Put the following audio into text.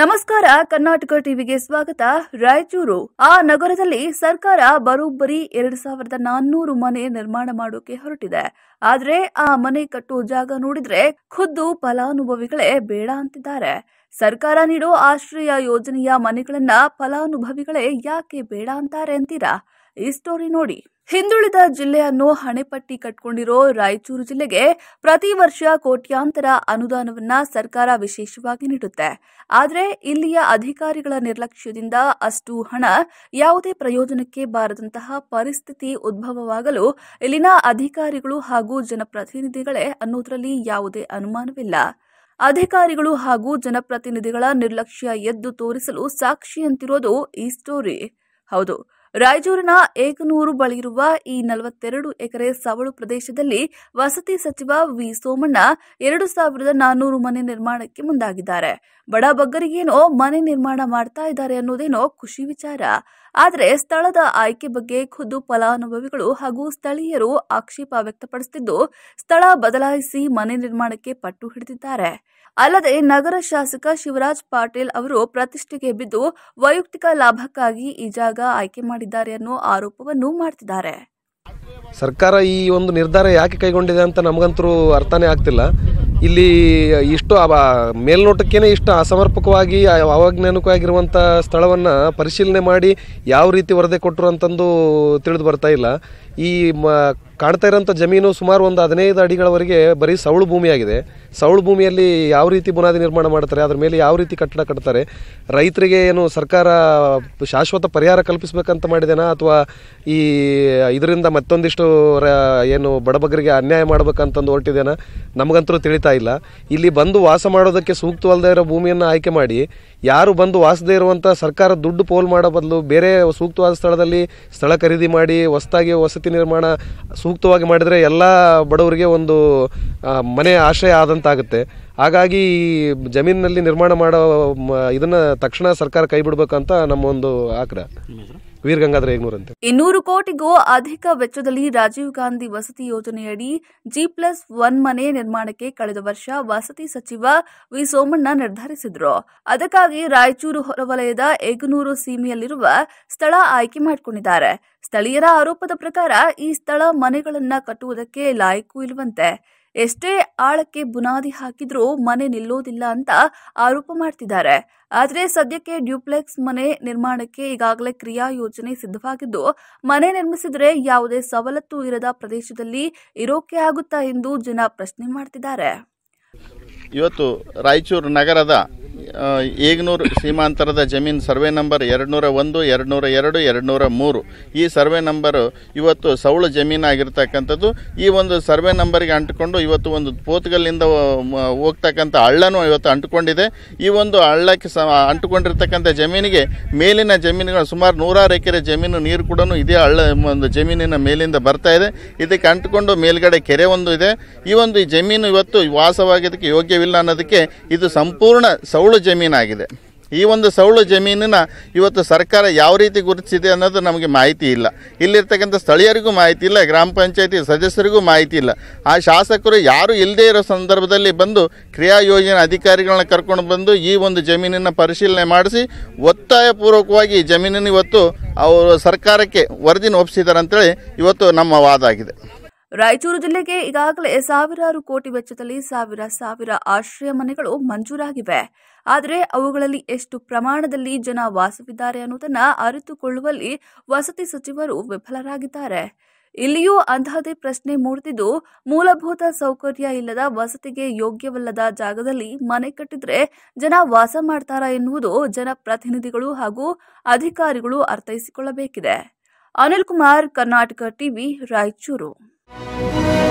ನಮಸ್ಕಾರ ಕರ್ನಾಟಕ ಟಿವಿಗೆ ಸ್ವಾಗತ ರಾಯಚೂರು ಆ ನಗರದಲ್ಲಿ ಸರ್ಕಾರ ಬರೋಬ್ಬರಿ ಎರಡು ಸಾವಿರದ ನಾನ್ನೂರು ಮನೆ ನಿರ್ಮಾಣ ಮಾಡೋಕೆ ಹೊರಟಿದೆ ಆದ್ರೆ ಆ ಮನೆ ಕಟ್ಟೋ ಜಾಗ ನೋಡಿದ್ರೆ ಖುದ್ದು ಫಲಾನುಭವಿಗಳೇ ಬೇಡ ಅಂತಿದ್ದಾರೆ ಸರ್ಕಾರ ನೀಡೋ ಆಶ್ರಯ ಯೋಜನೆಯ ಮನೆಗಳನ್ನ ಫಲಾನುಭವಿಗಳೇ ಯಾಕೆ ಬೇಡ ಅಂತಾರೆ ಅಂತೀರಾ ಈ ಸ್ಟೋರಿ ನೋಡಿ ಹಿಂದುಳಿದ ಜಿಲ್ಲೆಯನ್ನು ಹಣೆಪಟ್ಟಿ ಕಟ್ಕೊಂಡಿರೋ ರಾಯಚೂರು ಜಿಲ್ಲೆಗೆ ಪ್ರತಿ ವರ್ಷ ಕೋಟ್ಯಾಂತರ ಅನುದಾನವನ್ನ ಸರ್ಕಾರ ವಿಶೇಷವಾಗಿ ನೀಡುತ್ತೆ ಆದರೆ ಇಲ್ಲಿಯ ಅಧಿಕಾರಿಗಳ ನಿರ್ಲಕ್ಷ್ಯದಿಂದ ಅಷ್ಟು ಹಣ ಯಾವುದೇ ಪ್ರಯೋಜನಕ್ಕೆ ಬಾರದಂತಹ ಪರಿಸ್ಥಿತಿ ಉದ್ಭವವಾಗಲು ಇಲ್ಲಿನ ಅಧಿಕಾರಿಗಳು ಹಾಗೂ ಜನಪ್ರತಿನಿಧಿಗಳೇ ಅನ್ನೋದರಲ್ಲಿ ಯಾವುದೇ ಅನುಮಾನವಿಲ್ಲ ಅಧಿಕಾರಿಗಳು ಹಾಗೂ ಜನಪ್ರತಿನಿಧಿಗಳ ನಿರ್ಲಕ್ಷ್ಯ ಎದ್ದು ತೋರಿಸಲು ಸಾಕ್ಷಿಯಂತಿರೋದು ಈ ಸ್ಟೋರಿ ಹೌದು ರಾಯಚೂರಿನ ಏಕನೂರು ಬಳಿಯಿರುವ ಈ ನಲವತ್ತೆರಡು ಎಕರೆ ಸವಳು ಪ್ರದೇಶದಲ್ಲಿ ವಸತಿ ಸಚಿವ ವಿ ಸೋಮಣ್ಣ ಎರಡು ಸಾವಿರದ ನಾನೂರು ಮನೆ ನಿರ್ಮಾಣಕ್ಕೆ ಮುಂದಾಗಿದ್ದಾರೆ ಬಡ ಬಗ್ಗರಿಗೇನೋ ಮನೆ ನಿರ್ಮಾಣ ಮಾಡ್ತಾ ಇದ್ದಾರೆ ಅನ್ನೋದೇನೋ ಖುಷಿ ವಿಚಾರ ಆದರೆ ಸ್ಥಳದ ಆಯ್ಕೆ ಬಗ್ಗೆ ಖುದ್ದು ಫಲಾನುಭವಿಗಳು ಹಾಗೂ ಸ್ಥಳೀಯರು ಆಕ್ಷೇಪ ವ್ಯಕ್ತಪಡಿಸುತ್ತಿದ್ದು ಸ್ಥಳ ಬದಲಾಯಿಸಿ ಮನೆ ನಿರ್ಮಾಣಕ್ಕೆ ಪಟ್ಟು ಹಿಡಿದಿದ್ದಾರೆ ಅಲ್ಲದೆ ನಗರ ಶಾಸಕ ಶಿವರಾಜ್ ಪಾಟೀಲ್ ಅವರು ಪ್ರತಿಷ್ಠೆಗೆ ಬಿದ್ದು ವೈಯಕ್ತಿಕ ಲಾಭಕ್ಕಾಗಿ ಈ ಜಾಗ ಆಯ್ಕೆ ಮಾಡಿದ್ದಾರೆ ಅನ್ನೋ ಆರೋಪವನ್ನು ಮಾಡುತ್ತಿದ್ದಾರೆ ಸರ್ಕಾರ ಈ ಒಂದು ನಿರ್ಧಾರ ಯಾಕೆ ಕೈಗೊಂಡಿದೆ ಅಂತ ನಮಗಂತರೂ ಅರ್ಥನೇ ಆಗ್ತಿಲ್ಲ ಇಲ್ಲಿ ಇಷ್ಟು ಮೇಲ್ನೋಟಕ್ಕೇನೆ ಇಷ್ಟು ಅಸಮರ್ಪಕವಾಗಿ ಅವಾಜ್ಞಾನಿಕವಾಗಿರುವಂಥ ಸ್ಥಳವನ್ನು ಪರಿಶೀಲನೆ ಮಾಡಿ ಯಾವ ರೀತಿ ವರದಿ ಕೊಟ್ಟರು ಅಂತಂದು ತಿಳಿದು ಬರ್ತಾ ಇಲ್ಲ ಈ ಮ ಕಾಣ್ತಾ ಇರೋಂಥ ಜಮೀನು ಸುಮಾರು ಒಂದು ಹದಿನೈದು ಅಡಿಗಳವರೆಗೆ ಬರೀ ಸೌಳು ಭೂಮಿಯಾಗಿದೆ ಸೌಳು ಭೂಮಿಯಲ್ಲಿ ಯಾವ ರೀತಿ ಬುನಾದಿ ನಿರ್ಮಾಣ ಮಾಡ್ತಾರೆ ಅದ್ರ ಮೇಲೆ ಯಾವ ರೀತಿ ಕಟ್ಟಡ ಕಟ್ತಾರೆ ರೈತರಿಗೆ ಏನು ಸರ್ಕಾರ ಶಾಶ್ವತ ಪರಿಹಾರ ಕಲ್ಪಿಸಬೇಕಂತ ಮಾಡಿದೆನಾ ಅಥವಾ ಈ ಇದರಿಂದ ಮತ್ತೊಂದಿಷ್ಟು ಏನು ಬಡಬಗ್ಗರಿಗೆ ಅನ್ಯಾಯ ಮಾಡಬೇಕಂತಂದು ಹೊರಟಿದೆನಾ ನಮಗಂತರೂ ತಿಳಿತಾ ಇಲ್ಲ ಇಲ್ಲಿ ಬಂದು ವಾಸ ಮಾಡೋದಕ್ಕೆ ಸೂಕ್ತವಲ್ಲದೇ ಇರೋ ಭೂಮಿಯನ್ನು ಆಯ್ಕೆ ಮಾಡಿ ಯಾರು ಬಂದು ವಾಸದೇ ಇರುವಂಥ ಸರ್ಕಾರ ದುಡ್ಡು ಪೋಲ್ ಮಾಡೋ ಬದಲು ಬೇರೆ ಸೂಕ್ತವಾದ ಸ್ಥಳದಲ್ಲಿ ಸ್ಥಳ ಖರೀದಿ ಮಾಡಿ ಹೊಸದಾಗಿ ವಸತಿ ವಸತಿ ನಿರ್ಮಾಣ ಸೂಕ್ತವಾಗಿ ಮಾಡಿದರೆ ಎಲ್ಲ ಬಡವರಿಗೆ ಒಂದು ಮನೆ ಆಶ್ರಯ ಆದಂತಾಗುತ್ತೆ ಹಾಗಾಗಿ ಈ ಜಮೀನಿನಲ್ಲಿ ನಿರ್ಮಾಣ ಮಾಡೋ ಇದನ್ನ ತಕ್ಷಣ ಸರ್ಕಾರ ಕೈ ಬಿಡಬೇಕಂತ ಒಂದು ಆಗ್ರಹ ವೀರಗಂಗಾಧರ ಇನ್ನೂರು ಕೋಟಿಗೂ ಅಧಿಕ ವೆಚ್ಚದಲ್ಲಿ ರಾಜೀವ್ ಗಾಂಧಿ ವಸತಿ ಯೋಜನೆಯಡಿ ಜಿ ಪ್ಲಸ್ ಒನ್ ಮನೆ ನಿರ್ಮಾಣಕ್ಕೆ ಕಳೆದ ವರ್ಷ ವಸತಿ ಸಚಿವ ವಿ ಸೋಮಣ್ಣ ನಿರ್ಧರಿಸಿದ್ರು ಅದಕ್ಕಾಗಿ ರಾಯಚೂರು ಹೊರವಲಯದ ಏಗನೂರು ಸೀಮೆಯಲ್ಲಿರುವ ಸ್ಥಳ ಆಯ್ಕೆ ಮಾಡಿಕೊಂಡಿದ್ದಾರೆ ಸ್ಥಳೀಯರ ಆರೋಪದ ಪ್ರಕಾರ ಈ ಸ್ಥಳ ಮನೆಗಳನ್ನ ಕಟ್ಟುವುದಕ್ಕೆ ಲಾಯಕ್ಕೂ ಇಲ್ಲವಂತೆ ಎಷ್ಟೇ ಆಳಕ್ಕೆ ಬುನಾದಿ ಹಾಕಿದ್ರೂ ಮನೆ ನಿಲ್ಲೋದಿಲ್ಲ ಅಂತ ಆರೋಪ ಮಾಡ್ತಿದ್ದಾರೆ ಆದರೆ ಸದ್ಯಕ್ಕೆ ಡ್ಯೂಪ್ಲೆಕ್ಸ್ ಮನೆ ನಿರ್ಮಾಣಕ್ಕೆ ಈಗಾಗಲೇ ಕ್ರಿಯಾ ಯೋಜನೆ ಸಿದ್ಧವಾಗಿದ್ದು ಮನೆ ನಿರ್ಮಿಸಿದ್ರೆ ಯಾವುದೇ ಸವಲತ್ತು ಇರದ ಪ್ರದೇಶದಲ್ಲಿ ಇರೋಕೆ ಆಗುತ್ತಾ ಎಂದು ಜನ ಪ್ರಶ್ನೆ ಮಾಡ್ತಿದ್ದಾರೆ ಇವತ್ತು ರಾಯಚೂರು ನಗರದ ಏಗ್ನೂರು ಸೀಮಾಂತರದ ಜಮೀನು ಸರ್ವೆ ನಂಬರ್ ಎರಡುನೂರ ಒಂದು ಎರಡುನೂರ ಎರಡು ಎರಡುನೂರ ಮೂರು ಈ ಸರ್ವೆ ನಂಬರು ಇವತ್ತು ಸೌಳು ಜಮೀನಾಗಿರ್ತಕ್ಕಂಥದ್ದು ಈ ಒಂದು ಸರ್ವೆ ನಂಬರ್ಗೆ ಅಂಟಿಕೊಂಡು ಇವತ್ತು ಒಂದು ಪೋತ್ಗಲ್ಲಿಂದ ಹೋಗ್ತಕ್ಕಂಥ ಹಳ್ಳನೂ ಇವತ್ತು ಅಂಟಿಕೊಂಡಿದೆ ಈ ಒಂದು ಹಳ್ಳಕ್ಕೆ ಸ ಅಂಟುಕೊಂಡಿರ್ತಕ್ಕಂಥ ಜಮೀನಿಗೆ ಮೇಲಿನ ಜಮೀನುಗಳು ಸುಮಾರು ನೂರಾರು ಎಕರೆ ಜಮೀನು ನೀರು ಕೂಡ ಇದೇ ಹಳ್ಳ ಒಂದು ಜಮೀನಿನ ಮೇಲಿಂದ ಬರ್ತಾ ಇದೆ ಇದಕ್ಕೆ ಅಂಟುಕೊಂಡು ಮೇಲ್ಗಡೆ ಕೆರೆ ಒಂದು ಇದೆ ಈ ಒಂದು ಜಮೀನು ಇವತ್ತು ವಾಸವಾಗಿದ್ದಕ್ಕೆ ಯೋಗ್ಯವಿಲ್ಲ ಅನ್ನೋದಕ್ಕೆ ಇದು ಸಂಪೂರ್ಣ ಸೌಳು ಸವಳು ಜಮೀನಾಗಿದೆ ಈ ಒಂದು ಸೌಳು ಜಮೀನನ್ನ ಇವತ್ತು ಸರ್ಕಾರ ಯಾವ ರೀತಿ ಗುರುತಿಸಿದೆ ಅನ್ನೋದು ನಮಗೆ ಮಾಹಿತಿ ಇಲ್ಲ ಇಲ್ಲಿರ್ತಕ್ಕಂಥ ಸ್ಥಳೀಯರಿಗೂ ಮಾಹಿತಿ ಇಲ್ಲ ಗ್ರಾಮ ಪಂಚಾಯತಿ ಸದಸ್ಯರಿಗೂ ಮಾಹಿತಿ ಇಲ್ಲ ಆ ಶಾಸಕರು ಯಾರು ಇಲ್ಲದೇ ಇರೋ ಸಂದರ್ಭದಲ್ಲಿ ಬಂದು ಕ್ರಿಯಾ ಯೋಜನೆ ಅಧಿಕಾರಿಗಳನ್ನ ಕರ್ಕೊಂಡು ಬಂದು ಈ ಒಂದು ಜಮೀನನ್ನು ಪರಿಶೀಲನೆ ಮಾಡಿಸಿ ಒತ್ತಾಯಪೂರ್ವಕವಾಗಿ ಜಮೀನನ್ನು ಇವತ್ತು ಅವರು ಸರ್ಕಾರಕ್ಕೆ ವರದಿನ ಒಪ್ಪಿಸಿದ್ದಾರೆ ಅಂತೇಳಿ ಇವತ್ತು ನಮ್ಮ ವಾದ ಆಗಿದೆ ರಾಯಚೂರು ಜಿಲ್ಲೆಗೆ ಈಗಾಗಲೇ ಸಾವಿರಾರು ಕೋಟಿ ವೆಚ್ಚದಲ್ಲಿ ಸಾವಿರ ಸಾವಿರ ಆಶ್ರಯ ಮನೆಗಳು ಮಂಜೂರಾಗಿವೆ ಆದರೆ ಅವುಗಳಲ್ಲಿ ಎಷ್ಟು ಪ್ರಮಾಣದಲ್ಲಿ ಜನ ವಾಸವಿದ್ದಾರೆ ಅನ್ನೋದನ್ನು ಅರಿತುಕೊಳ್ಳುವಲ್ಲಿ ವಸತಿ ಸಚಿವರು ವಿಫಲರಾಗಿದ್ದಾರೆ ಇಲ್ಲಿಯೂ ಅಂತಹದೇ ಪ್ರಶ್ನೆ ಮೂಡುತ್ತಿದ್ದು ಮೂಲಭೂತ ಸೌಕರ್ಯ ಇಲ್ಲದ ವಸತಿಗೆ ಯೋಗ್ಯವಲ್ಲದ ಜಾಗದಲ್ಲಿ ಮನೆ ಕಟ್ಟಿದ್ರೆ ಜನ ವಾಸ ಮಾಡ್ತಾರಾ ಎನ್ನುವುದು ಜನಪ್ರತಿನಿಧಿಗಳು ಹಾಗೂ ಅಧಿಕಾರಿಗಳು ಅರ್ಥೈಸಿಕೊಳ್ಳಬೇಕಿದೆ ಅನಿಲ್ ಕುಮಾರ್ ಕರ್ನಾಟಕ ಟಿವಿ ರಾಯಚೂರು you.